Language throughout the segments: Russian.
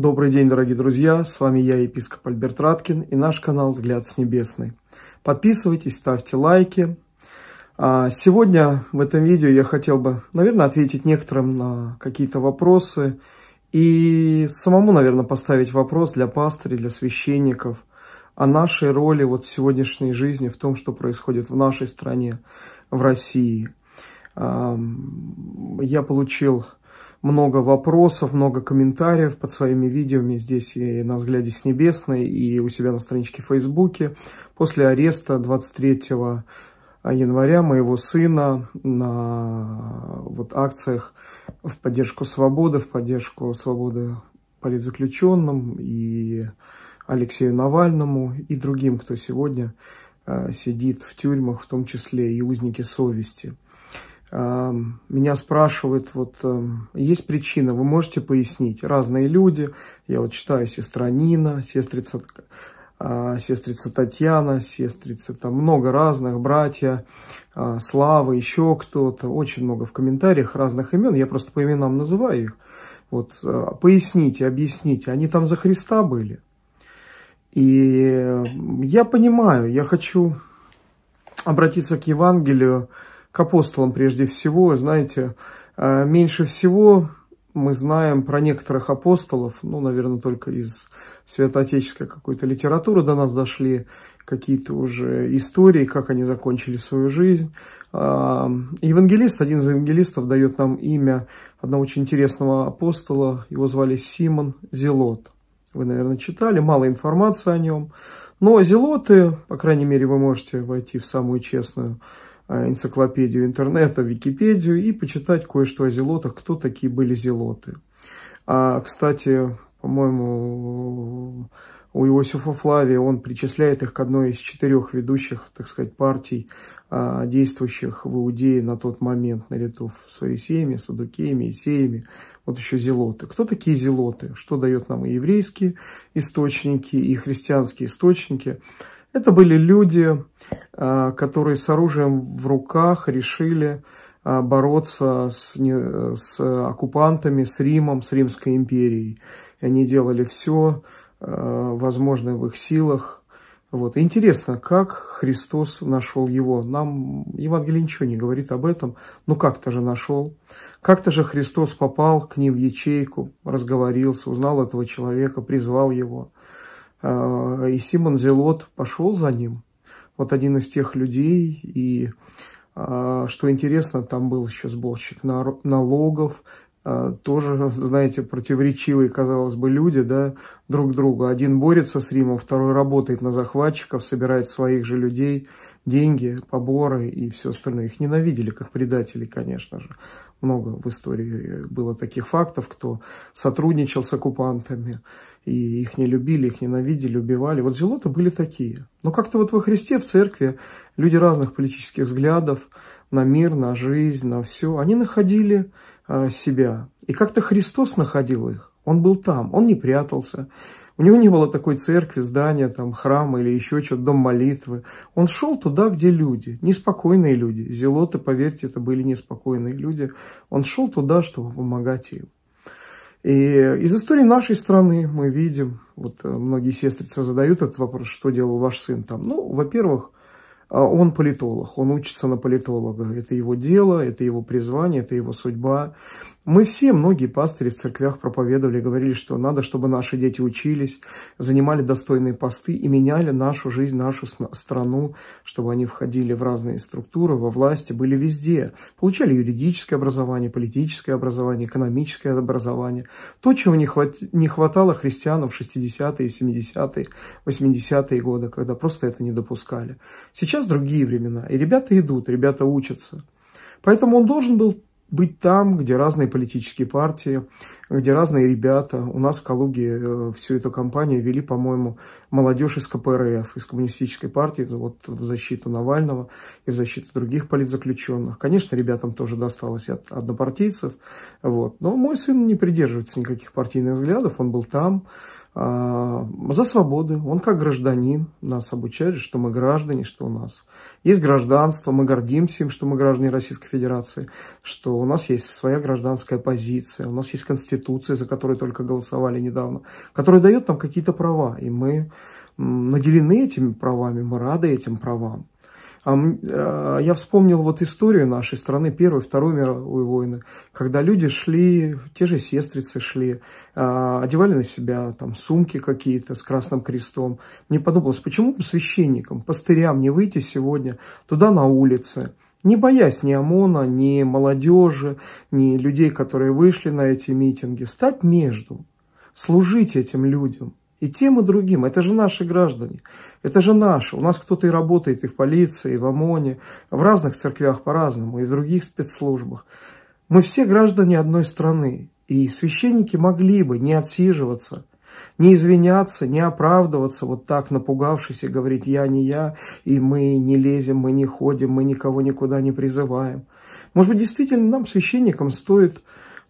Добрый день, дорогие друзья! С вами я, епископ Альберт Раткин и наш канал «Взгляд с небесной». Подписывайтесь, ставьте лайки. А, сегодня в этом видео я хотел бы, наверное, ответить некоторым на какие-то вопросы и самому, наверное, поставить вопрос для пастырей, для священников о нашей роли вот в сегодняшней жизни, в том, что происходит в нашей стране, в России. Я получил много вопросов, много комментариев под своими видео. Здесь и на «Взгляде с небесной», и у себя на страничке в Фейсбуке. После ареста 23 января моего сына на вот акциях в поддержку свободы, в поддержку свободы политзаключенным и Алексею Навальному и другим, кто сегодня э, сидит в тюрьмах, в том числе и узники совести меня спрашивают, вот есть причина, вы можете пояснить? Разные люди, я вот читаю сестра Нина, сестрица, а, сестрица Татьяна, сестрица, там много разных, братья, а, Слава, еще кто-то, очень много в комментариях разных имен, я просто по именам называю их. Вот а, поясните, объясните, они там за Христа были? И я понимаю, я хочу обратиться к Евангелию, к апостолам прежде всего. Знаете, э, меньше всего мы знаем про некоторых апостолов, ну, наверное, только из святоотеческой какой-то литературы до нас дошли какие-то уже истории, как они закончили свою жизнь. А, евангелист, один из евангелистов, дает нам имя одного очень интересного апостола. Его звали Симон Зелот. Вы, наверное, читали, мало информации о нем. Но Зелоты, по крайней мере, вы можете войти в самую честную Э, энциклопедию интернета, Википедию и почитать кое-что о зелотах, кто такие были зелоты. А, кстати, по-моему, у Иосифа Флавия он причисляет их к одной из четырех ведущих, так сказать, партий, а, действующих в Иудее на тот момент, на летов с фарисеями, садукеями, исеями, вот еще зелоты. Кто такие зелоты? Что дает нам и еврейские источники, и христианские источники? Это были люди, а, которые с оружием в руках решили а, бороться с, не, с оккупантами, с Римом, с Римской империей. И они делали все а, возможное в их силах. Вот. интересно, как Христос нашел его. Нам Евангелие ничего не говорит об этом, Ну как-то же нашел. Как-то же Христос попал к ним в ячейку, разговорился, узнал этого человека, призвал его. Э, и Симон Зелот пошел за ним. Вот один из тех людей, и э, что интересно, там был еще сборщик налогов, а, тоже, знаете, противоречивые, казалось бы, люди, да, друг друга. Один борется с Римом, второй работает на захватчиков, собирает своих же людей, деньги, поборы и все остальное. Их ненавидели, как предателей, конечно же. Много в истории было таких фактов, кто сотрудничал с оккупантами, и их не любили, их ненавидели, убивали. Вот зелоты были такие. Но как-то вот во Христе, в церкви, люди разных политических взглядов на мир, на жизнь, на все, они находили а, себя. И как-то Христос находил их. Он был там, он не прятался. У него не было такой церкви, здания, там, храма или еще что-то, дом молитвы. Он шел туда, где люди, неспокойные люди. Зелоты, поверьте, это были неспокойные люди. Он шел туда, чтобы помогать им. И из истории нашей страны мы видим, вот э, многие сестрицы задают этот вопрос, что делал ваш сын там. Ну, во-первых, а он политолог, он учится на политолога. Это его дело, это его призвание, это его судьба. Мы все, многие пастыри в церквях проповедовали, говорили, что надо, чтобы наши дети учились, занимали достойные посты и меняли нашу жизнь, нашу страну, чтобы они входили в разные структуры, во власти, были везде. Получали юридическое образование, политическое образование, экономическое образование. То, чего не, хватало христианам в 60-е, 70-е, 80-е годы, когда просто это не допускали. Сейчас сейчас другие времена, и ребята идут, ребята учатся. Поэтому он должен был быть там, где разные политические партии, где разные ребята. У нас в Калуге э, всю эту кампанию вели, по-моему, молодежь из КПРФ, из коммунистической партии, вот в защиту Навального и в защиту других политзаключенных. Конечно, ребятам тоже досталось от однопартийцев, вот. но мой сын не придерживается никаких партийных взглядов, он был там, а, за свободы. Он как гражданин нас обучает, что мы граждане, что у нас есть гражданство, мы гордимся им, что мы граждане Российской Федерации, что у нас есть своя гражданская позиция, у нас есть конституция, за которую только голосовали недавно, которая дает нам какие-то права, и мы наделены этими правами, мы рады этим правам. А а, я вспомнил вот историю нашей страны Первой, Второй мировой войны, когда люди шли, те же сестрицы шли, а, одевали на себя там сумки какие-то с красным крестом. Мне подумалось, почему священникам, пастырям не выйти сегодня туда на улицы, не боясь ни ОМОНа, ни молодежи, ни людей, которые вышли на эти митинги, встать между, служить этим людям, и тем и другим. Это же наши граждане, это же наши. У нас кто-то и работает и в полиции, и в ОМОНе, в разных церквях по-разному, и в других спецслужбах. Мы все граждане одной страны, и священники могли бы не отсиживаться, не извиняться, не оправдываться вот так, напугавшись и говорить «я не я», и мы не лезем, мы не ходим, мы никого никуда не призываем. Может быть, действительно нам, священникам, стоит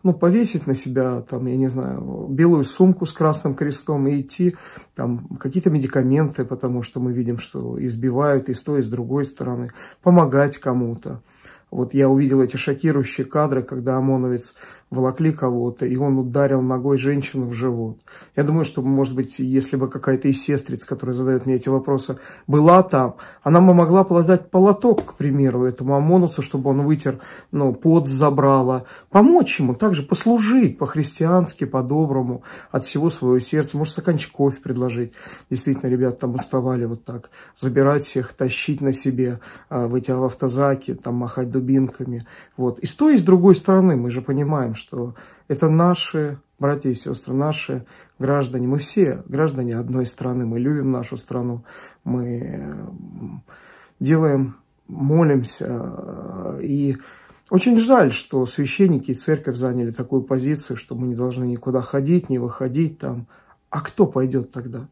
ну, повесить на себя, там, я не знаю, белую сумку с красным крестом и идти, там, какие-то медикаменты, потому что мы видим, что избивают и с той, и с другой стороны, помогать кому-то. Вот я увидел эти шокирующие кадры, когда ОМОНовец волокли кого-то, и он ударил ногой женщину в живот. Я думаю, что, может быть, если бы какая-то из сестриц, которая задает мне эти вопросы, была там, она бы могла подать полоток, к примеру, этому ОМОНовцу, чтобы он вытер, ну, пот забрала. Помочь ему, также послужить по-христиански, по-доброму, от всего своего сердца. Может, стаканчик кофе предложить. Действительно, ребята там уставали вот так. Забирать всех, тащить на себе а, в эти автозаки, там махать дубинками. Вот. И с той, и с другой стороны мы же понимаем, что это наши братья и сестры, наши граждане. Мы все граждане одной страны, мы любим нашу страну, мы э, делаем, молимся. И очень жаль, что священники и церковь заняли такую позицию, что мы не должны никуда ходить, не выходить там. А кто пойдет тогда?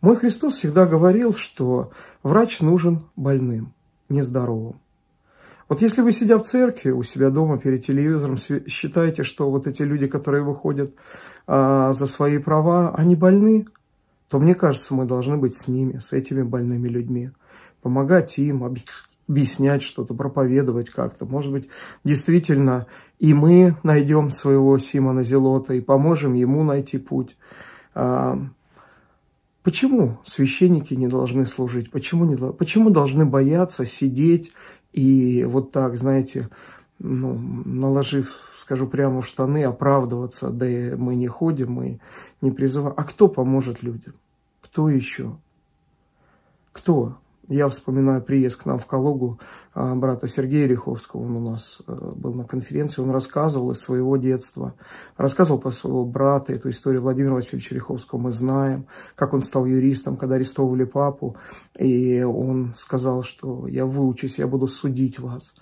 Мой Христос всегда говорил, что врач нужен больным, нездоровым. Вот если вы, сидя в церкви, у себя дома перед телевизором, считаете, что вот эти люди, которые выходят а, за свои права, они больны, то мне кажется, мы должны быть с ними, с этими больными людьми, помогать им, объяснять что-то, проповедовать как-то. Может быть, действительно, и мы найдем своего Симона Зелота и поможем ему найти путь. А, Почему священники не должны служить? Почему, не, почему должны бояться сидеть и вот так, знаете, ну, наложив, скажу прямо в штаны, оправдываться, да и мы не ходим, мы не призываем. А кто поможет людям? Кто еще? Кто? Я вспоминаю приезд к нам в Калугу а, брата Сергея Риховского. Он у нас э, был на конференции. Он рассказывал из своего детства. Рассказывал про своего брата. Эту историю Владимира Васильевича Риховского мы знаем. Как он стал юристом, когда арестовывали папу. И он сказал, что я выучусь, я буду судить вас.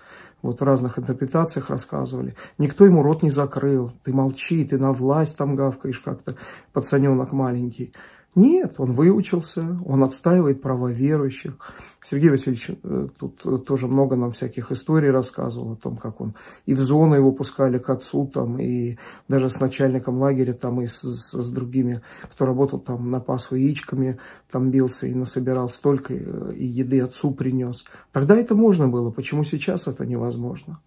Вот в разных интерпретациях рассказывали. Никто ему рот не закрыл. Ты молчи, ты на власть там гавкаешь как-то, пацаненок маленький. Нет, он выучился, он отстаивает права верующих. Сергей Васильевич э, тут э, тоже много нам всяких историй рассказывал о том, как он и в зону его пускали к отцу, там, и даже с начальником лагеря, там, и с, с, с другими, кто работал там на Пасху яичками, там бился и насобирал столько, э, и еды отцу принес. Тогда это можно было, почему сейчас это невозможно?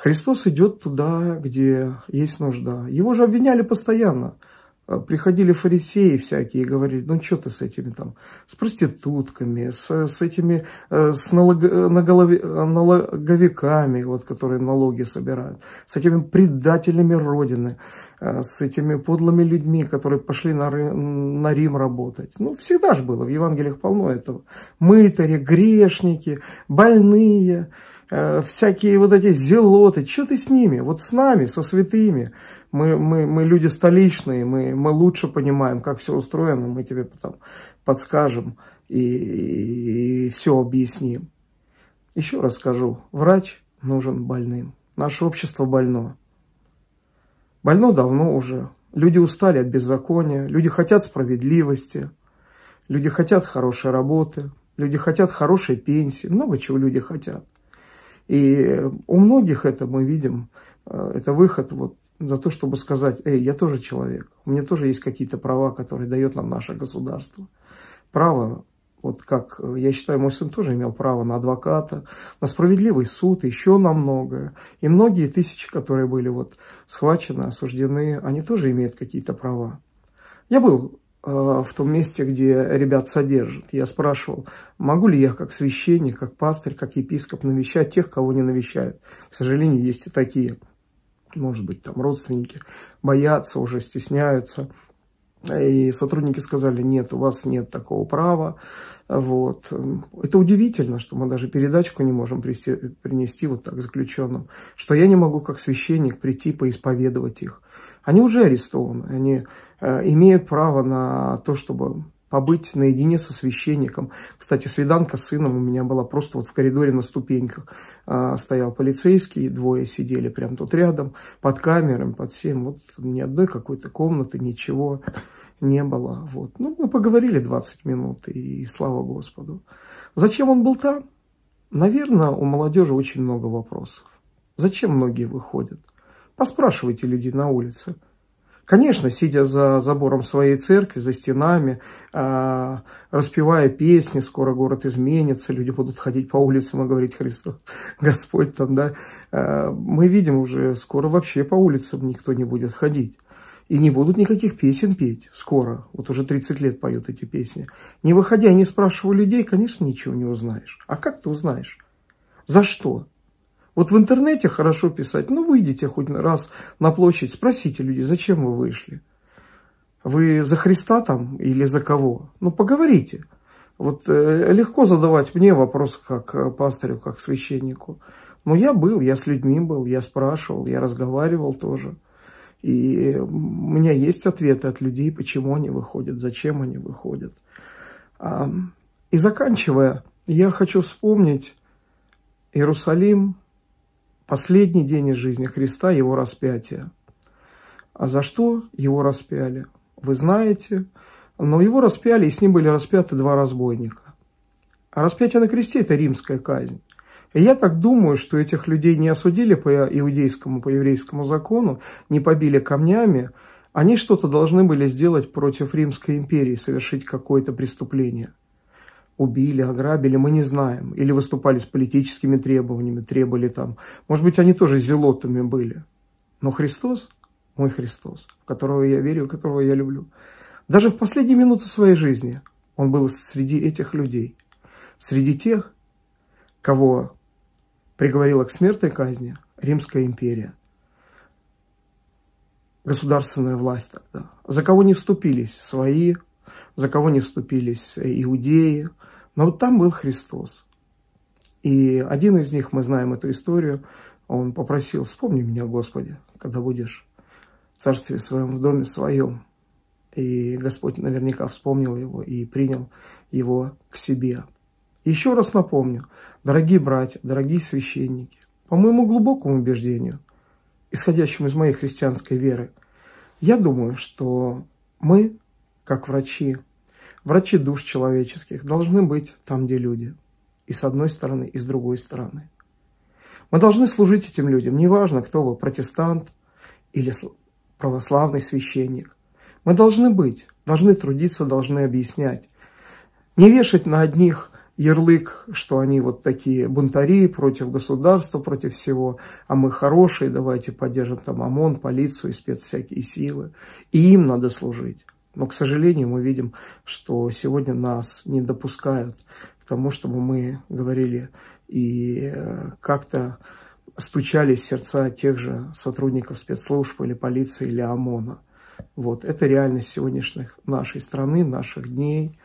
Христос идет туда, где есть нужда. Его же обвиняли постоянно – а, приходили фарисеи всякие и говорили, ну что ты с этими там, с проститутками, с, с этими, э, с налог, э, на голове э, налоговиками, вот, которые налоги собирают, с этими предателями Родины, с этими подлыми людьми, которые пошли на, на Рим работать. Ну, всегда же было, в Евангелиях полно этого. Мытари, грешники, больные, Э, всякие вот эти зелоты, что ты с ними, вот с нами, со святыми. Мы, мы, мы люди столичные, мы, мы лучше понимаем, как все устроено, мы тебе потом подскажем и, и, и все объясним. Еще раз скажу, врач нужен больным. Наше общество больно. Больно давно уже. Люди устали от беззакония, люди хотят справедливости, люди хотят хорошей работы, люди хотят хорошей пенсии, много чего люди хотят. И э, у многих это мы видим, э, это выход вот за то, чтобы сказать, эй, я тоже человек, у меня тоже есть какие-то права, которые дает нам наше государство. Право, вот как, э, я считаю, мой сын тоже имел право на адвоката, на справедливый суд, еще на многое. И многие тысячи, которые были вот схвачены, осуждены, они тоже имеют какие-то права. Я был Э, в том месте, где ребят содержат. Я спрашивал, могу ли я как священник, как пастырь, как епископ навещать тех, кого не навещают. К сожалению, есть и такие. Может быть, там родственники боятся, уже стесняются. И сотрудники сказали, нет, у вас нет такого права. Вот. Это удивительно, что мы даже передачку не можем принести, принести вот так заключенным, что я не могу как священник прийти поисповедовать их они уже арестованы, они э, имеют право на то, чтобы побыть наедине со священником. Кстати, свиданка с сыном у меня была просто вот в коридоре на ступеньках. Э, стоял полицейский, двое сидели прям тут рядом, под камерами, под всем. Вот ни одной какой-то комнаты, ничего не было. Вот. Ну, мы поговорили 20 минут, и, и слава Господу. Зачем он был там? Наверное, у молодежи очень много вопросов. Зачем многие выходят? Поспрашивайте людей на улице. Конечно, сидя за забором своей церкви, за стенами, а, распевая песни, скоро город изменится, люди будут ходить по улицам и говорить Христу, Господь там, да. А, мы видим уже, скоро вообще по улицам никто не будет ходить. И не будут никаких песен петь скоро. Вот уже 30 лет поют эти песни. Не выходя, не спрашивая людей, конечно, ничего не узнаешь. А как ты узнаешь? За что? Вот в интернете хорошо писать, ну выйдите хоть раз на площадь, спросите люди, зачем вы вышли. Вы за Христа там или за кого? Ну поговорите. Вот э, легко задавать мне вопрос как э, пастырю, как священнику. Но ну, я был, я с людьми был, я спрашивал, я разговаривал тоже. И у меня есть ответы от людей, почему они выходят, зачем они выходят. А, и заканчивая, я хочу вспомнить Иерусалим, последний день из жизни Христа, его распятие. А за что его распяли? Вы знаете. Но его распяли, и с ним были распяты два разбойника. А распятие на кресте – это римская казнь. И я так думаю, что этих людей не осудили по иудейскому, по еврейскому закону, не побили камнями. Они что-то должны были сделать против Римской империи, совершить какое-то преступление убили, ограбили, мы не знаем. Или выступали с политическими требованиями, требовали там. Может быть, они тоже зелотами были. Но Христос, мой Христос, в которого я верю, которого я люблю, даже в последние минуты своей жизни он был среди этих людей. Среди тех, кого приговорила к смертной казни Римская империя. Государственная власть тогда. За кого не вступились свои, за кого не вступились иудеи, но вот там был Христос. И один из них, мы знаем эту историю, он попросил, вспомни меня, Господи, когда будешь в царстве своем, в доме своем. И Господь наверняка вспомнил его и принял его к себе. Еще раз напомню, дорогие братья, дорогие священники, по моему глубокому убеждению, исходящему из моей христианской веры, я думаю, что мы, как врачи, Врачи душ человеческих должны быть там, где люди. И с одной стороны, и с другой стороны. Мы должны служить этим людям, неважно, кто вы, протестант или православный священник. Мы должны быть, должны трудиться, должны объяснять. Не вешать на одних ярлык, что они вот такие бунтари против государства, против всего, а мы хорошие, давайте поддержим там ОМОН, полицию, всякие силы. И им надо служить. Но, к сожалению, мы видим, что сегодня нас не допускают к тому, чтобы мы говорили и э, как-то стучали в сердца тех же сотрудников спецслужб или полиции или ОМОНа. Вот, это реальность сегодняшних нашей страны, наших дней.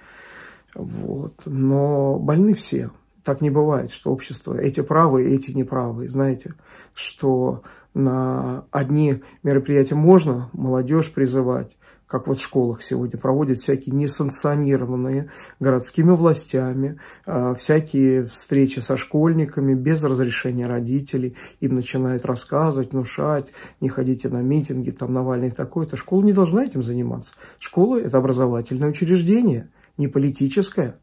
Вот. Но больны все. Так не бывает, что общество эти правы, эти неправы. Знаете, что на одни мероприятия можно молодежь призывать, как вот в школах сегодня проводят всякие несанкционированные городскими властями, а, всякие встречи со школьниками без разрешения родителей, им начинают рассказывать, внушать, не ходите на митинги, там Навальный такой-то. Школа не должна этим заниматься. Школа – это образовательное учреждение, не политическое.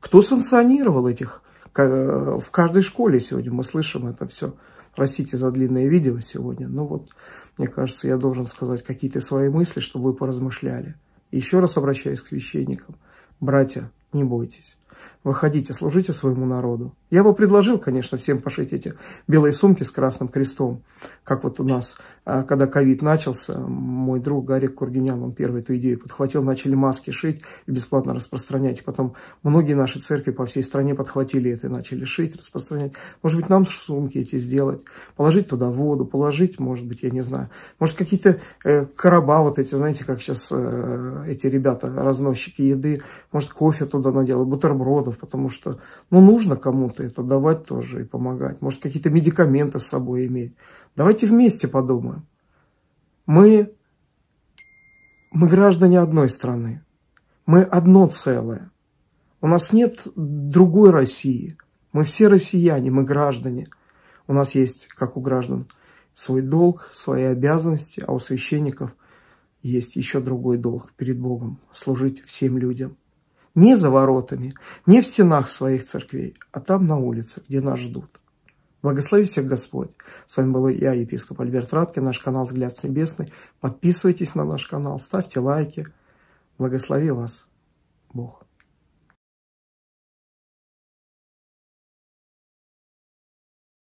Кто санкционировал этих? В каждой школе сегодня мы слышим это все. Простите за длинное видео сегодня, но вот, мне кажется, я должен сказать какие-то свои мысли, чтобы вы поразмышляли. Еще раз обращаюсь к священникам. Братья, не бойтесь. Выходите, служите своему народу. Я бы предложил, конечно, всем пошить эти белые сумки с красным крестом, как вот у нас, а, когда ковид начался, мой друг Гарик Кургинян, он первый эту идею подхватил, начали маски шить и бесплатно распространять. И потом многие наши церкви по всей стране подхватили это и начали шить, распространять. Может быть, нам сумки эти сделать, положить туда воду, положить, может быть, я не знаю, может, какие-то э, короба вот эти, знаете, как сейчас э, эти ребята, разносчики еды, может, кофе туда наделать, бутерброд бутербродов, потому что, ну, нужно кому-то это давать тоже и помогать. Может, какие-то медикаменты с собой иметь. Давайте вместе подумаем. Мы, мы граждане одной страны. Мы одно целое. У нас нет другой России. Мы все россияне, мы граждане. У нас есть, как у граждан, свой долг, свои обязанности, а у священников есть еще другой долг перед Богом – служить всем людям – не за воротами, не в стенах своих церквей, а там на улице, где нас ждут. Благослови всех Господь. С вами был я, епископ Альберт Радкин, наш канал «Взгляд с небесный». Подписывайтесь на наш канал, ставьте лайки. Благослови вас Бог.